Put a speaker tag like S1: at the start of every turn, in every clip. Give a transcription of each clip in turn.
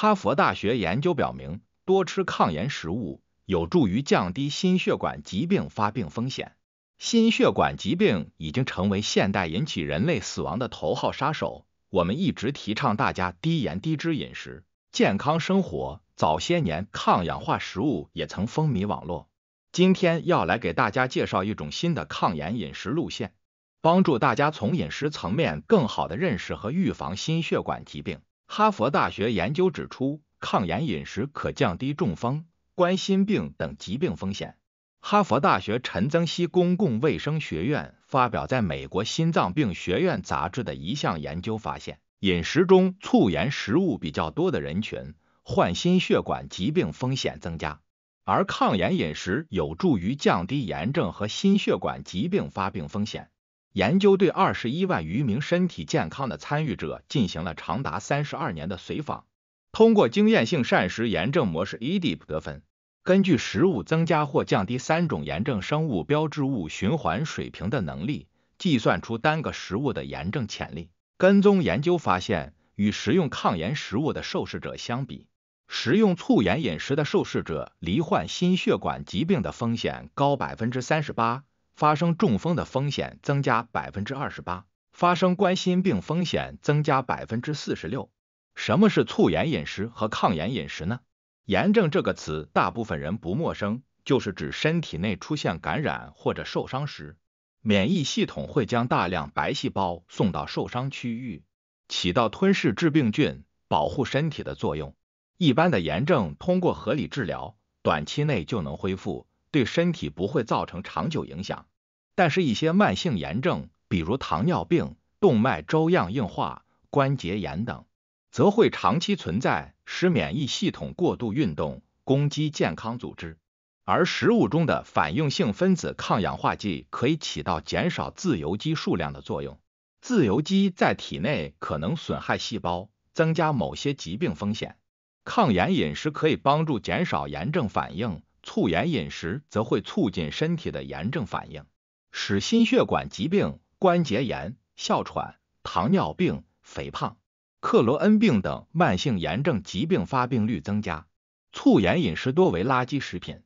S1: 哈佛大学研究表明，多吃抗炎食物有助于降低心血管疾病发病风险。心血管疾病已经成为现代引起人类死亡的头号杀手。我们一直提倡大家低盐低脂饮食，健康生活。早些年，抗氧化食物也曾风靡网络。今天要来给大家介绍一种新的抗炎饮食路线，帮助大家从饮食层面更好的认识和预防心血管疾病。哈佛大学研究指出，抗炎饮食可降低中风、冠心病等疾病风险。哈佛大学陈曾熙公共卫生学院发表在美国心脏病学院杂志的一项研究发现，饮食中促炎食物比较多的人群，患心血管疾病风险增加，而抗炎饮食有助于降低炎症和心血管疾病发病风险。研究对二十一万余名身体健康的参与者进行了长达三十二年的随访，通过经验性膳食炎症模式 （EDIP） 得分，根据食物增加或降低三种炎症生物标志物循环水平的能力，计算出单个食物的炎症潜力。跟踪研究发现，与食用抗炎食物的受试者相比，食用促炎饮食的受试者罹患心血管疾病的风险高百分之三十八。发生中风的风险增加百分之二十八，发生冠心病风险增加百分之四十六。什么是促炎饮食和抗炎饮食呢？炎症这个词，大部分人不陌生，就是指身体内出现感染或者受伤时，免疫系统会将大量白细胞送到受伤区域，起到吞噬致病菌、保护身体的作用。一般的炎症通过合理治疗，短期内就能恢复。对身体不会造成长久影响，但是，一些慢性炎症，比如糖尿病、动脉粥样硬化、关节炎等，则会长期存在，使免疫系统过度运动攻击健康组织。而食物中的反应性分子抗氧化剂可以起到减少自由基数量的作用。自由基在体内可能损害细胞，增加某些疾病风险。抗炎饮食可以帮助减少炎症反应。促炎饮食则会促进身体的炎症反应，使心血管疾病、关节炎、哮喘、糖尿病、肥胖、克罗恩病等慢性炎症疾病发病率增加。促炎饮食多为垃圾食品，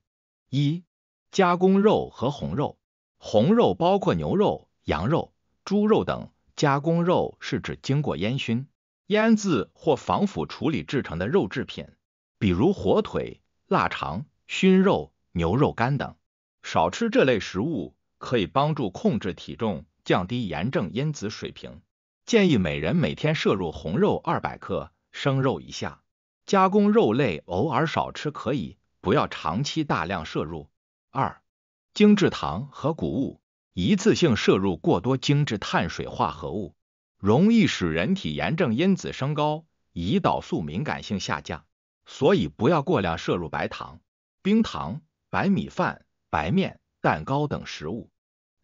S1: 一加工肉和红肉。红肉包括牛肉、羊肉、猪肉等，加工肉是指经过烟熏、腌制或防腐处理制成的肉制品，比如火腿、腊肠。熏肉、牛肉干等，少吃这类食物可以帮助控制体重、降低炎症因子水平。建议每人每天摄入红肉二百克，生肉以下，加工肉类偶尔少吃可以，不要长期大量摄入。二、精制糖和谷物，一次性摄入过多精制碳水化合物，容易使人体炎症因子升高，胰岛素敏感性下降，所以不要过量摄入白糖。冰糖、白米饭、白面、蛋糕等食物。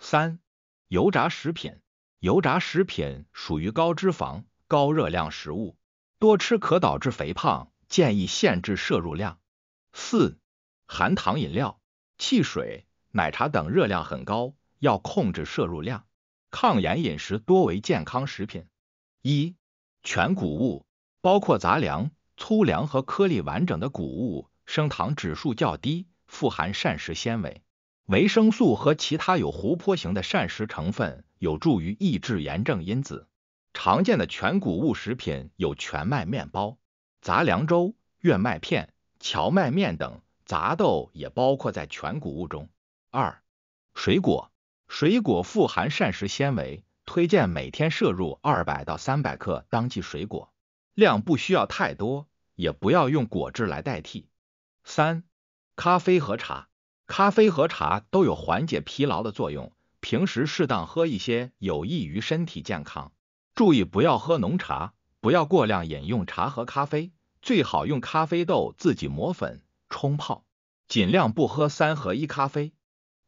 S1: 三、油炸食品，油炸食品属于高脂肪、高热量食物，多吃可导致肥胖，建议限制摄入量。四、含糖饮料、汽水、奶茶等热量很高，要控制摄入量。抗炎饮食多为健康食品。一、全谷物，包括杂粮、粗粮和颗粒完整的谷物。升糖指数较低，富含膳食纤维、维生素和其他有湖泊型的膳食成分，有助于抑制炎症因子。常见的全谷物食品有全麦面包、杂粮粥、燕麦片、荞麦面等，杂豆也包括在全谷物中。二、水果，水果富含膳食纤维，推荐每天摄入二百到三百克当季水果，量不需要太多，也不要用果汁来代替。三、咖啡和茶，咖啡和茶都有缓解疲劳的作用，平时适当喝一些有益于身体健康。注意不要喝浓茶，不要过量饮用茶和咖啡，最好用咖啡豆自己磨粉冲泡，尽量不喝三合一咖啡。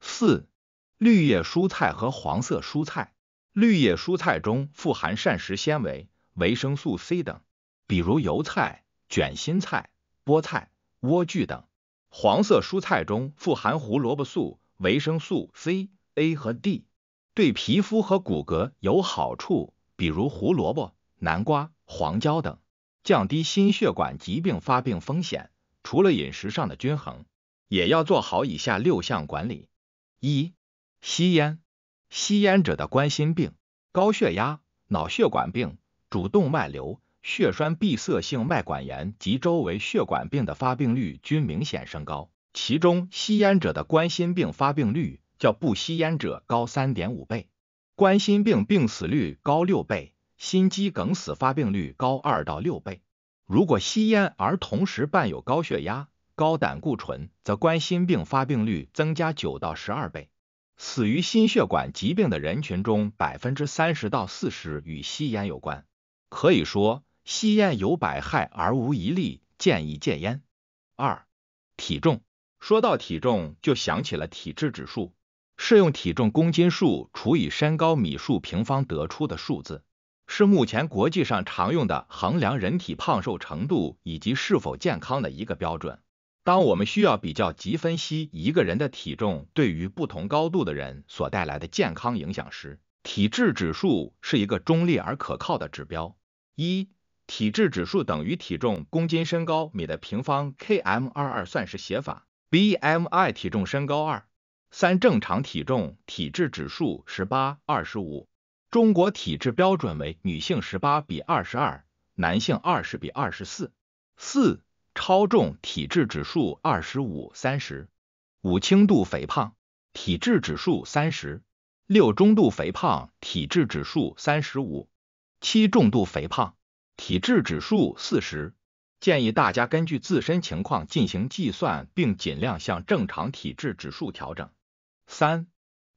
S1: 四、绿叶蔬菜和黄色蔬菜，绿叶蔬菜中富含膳食纤维、维生素 C 等，比如油菜、卷心菜、菠菜。莴苣等黄色蔬菜中富含胡萝卜素、维生素 C、A 和 D，对皮肤和骨骼有好处，比如胡萝卜、南瓜、黄椒等，降低心血管疾病发病风险。除了饮食上的均衡，也要做好以下六项管理：一、吸烟。吸烟者的冠心病、高血压、脑血管病、主动脉瘤。血栓闭塞性脉管炎及周围血管病的发病率均明显升高，其中吸烟者的冠心病发病率较不吸烟者高三点五倍，冠心病病死率高六倍，心肌梗死发病率高二到六倍。如果吸烟而同时伴有高血压、高胆固醇，则冠心病发病率增加九到十二倍。死于心血管疾病的人群中，百分之三十到四十与吸烟有关，可以说。吸烟有百害而无一利，建议戒烟。二、体重说到体重，就想起了体质指数，是用体重公斤数除以身高米数平方得出的数字，是目前国际上常用的衡量人体胖瘦程度以及是否健康的一个标准。当我们需要比较及分析一个人的体重对于不同高度的人所带来的健康影响时，体质指数是一个中立而可靠的指标。一体质指数等于体重公斤身高米的平方 km 二二算是写法 bmi 体重身高二三正常体重体质指数十八二十五中国体质标准为女性十八比二十二男性二十比二十四四超重体质指数二十五三十五轻度肥胖体质指数三十六中度肥胖体质指数三十五七重度肥胖。体质指数四十，建议大家根据自身情况进行计算，并尽量向正常体质指数调整。三、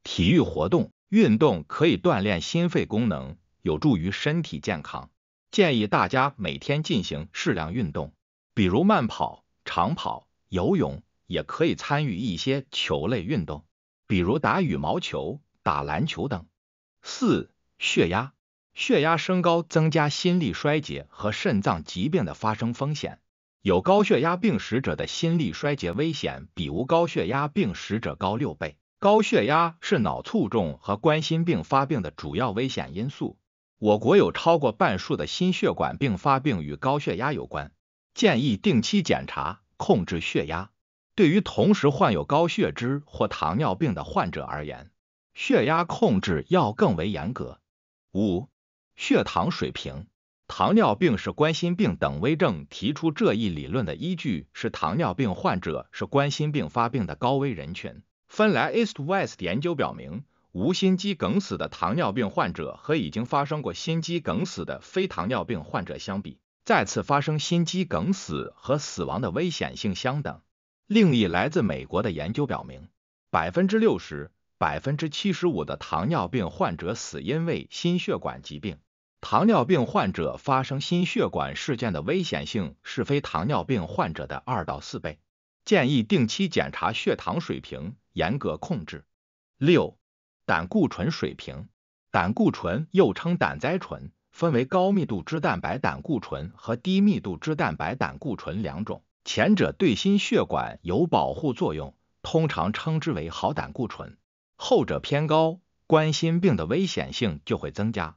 S1: 体育活动运动可以锻炼心肺功能，有助于身体健康。建议大家每天进行适量运动，比如慢跑、长跑、游泳，也可以参与一些球类运动，比如打羽毛球、打篮球等。四、血压。血压升高增加心力衰竭和肾脏疾病的发生风险。有高血压病史者的心力衰竭危险比无高血压病史者高六倍。高血压是脑卒中和冠心病发病的主要危险因素。我国有超过半数的心血管病发病与高血压有关。建议定期检查，控制血压。对于同时患有高血脂或糖尿病的患者而言，血压控制要更为严格。五。血糖水平，糖尿病是冠心病等危症。提出这一理论的依据是，糖尿病患者是冠心病发病的高危人群。芬兰 East West 研究表明，无心肌梗死的糖尿病患者和已经发生过心肌梗死的非糖尿病患者相比，再次发生心肌梗死和死亡的危险性相等。另一来自美国的研究表明，百分之六十、百分之七十五的糖尿病患者死因为心血管疾病。糖尿病患者发生心血管事件的危险性是非糖尿病患者的二到四倍，建议定期检查血糖水平，严格控制。六、胆固醇水平，胆固醇又称胆甾醇，分为高密度脂蛋白胆固醇和低密度脂蛋白胆固醇两种，前者对心血管有保护作用，通常称之为好胆固醇；后者偏高，冠心病的危险性就会增加。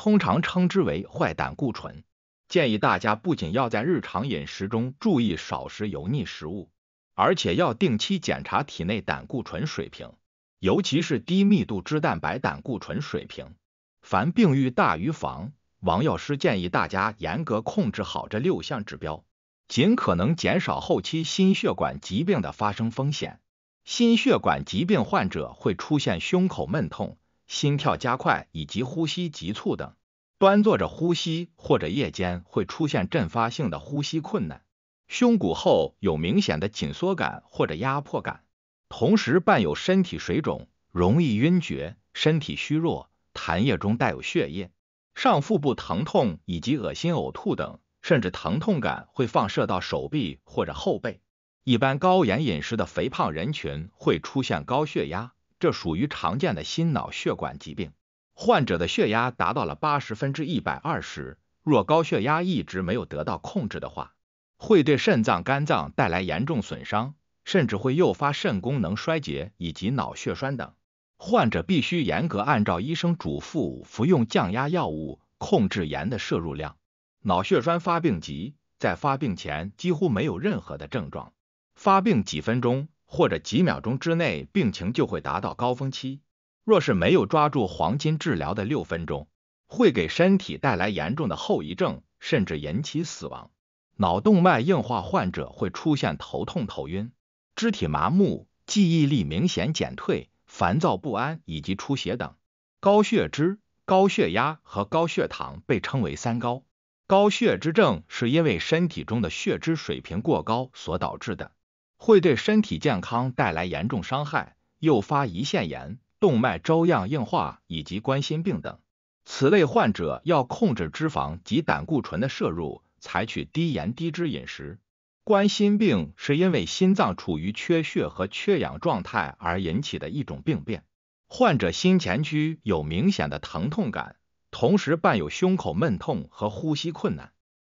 S1: 通常称之为坏胆固醇，建议大家不仅要在日常饮食中注意少食油腻食物，而且要定期检查体内胆固醇水平，尤其是低密度脂蛋白胆固醇水平。凡病愈大于防，王药师建议大家严格控制好这六项指标，尽可能减少后期心血管疾病的发生风险。心血管疾病患者会出现胸口闷痛。心跳加快以及呼吸急促等，端坐着呼吸或者夜间会出现阵发性的呼吸困难，胸骨后有明显的紧缩感或者压迫感，同时伴有身体水肿，容易晕厥，身体虚弱，痰液中带有血液，上腹部疼痛以及恶心呕吐等，甚至疼痛感会放射到手臂或者后背。一般高盐饮食的肥胖人群会出现高血压。这属于常见的心脑血管疾病，患者的血压达到了八十分之一百二十。若高血压一直没有得到控制的话，会对肾脏、肝脏带来严重损伤，甚至会诱发肾功能衰竭以及脑血栓等。患者必须严格按照医生嘱咐服用降压药物，控制盐的摄入量。脑血栓发病急，在发病前几乎没有任何的症状，发病几分钟。或者几秒钟之内，病情就会达到高峰期。若是没有抓住黄金治疗的六分钟，会给身体带来严重的后遗症，甚至引起死亡。脑动脉硬化患者会出现头痛、头晕、肢体麻木、记忆力明显减退、烦躁不安以及出血等。高血脂、高血压和高血糖被称为“三高”。高血脂症是因为身体中的血脂水平过高所导致的。会对身体健康带来严重伤害，诱发胰腺炎、动脉粥样硬化以及冠心病等。此类患者要控制脂肪及胆固醇的摄入，采取低盐低脂饮食。冠心病是因为心脏处于缺血和缺氧状态而引起的一种病变，患者心前区有明显的疼痛感，同时伴有胸口闷痛和呼吸困难。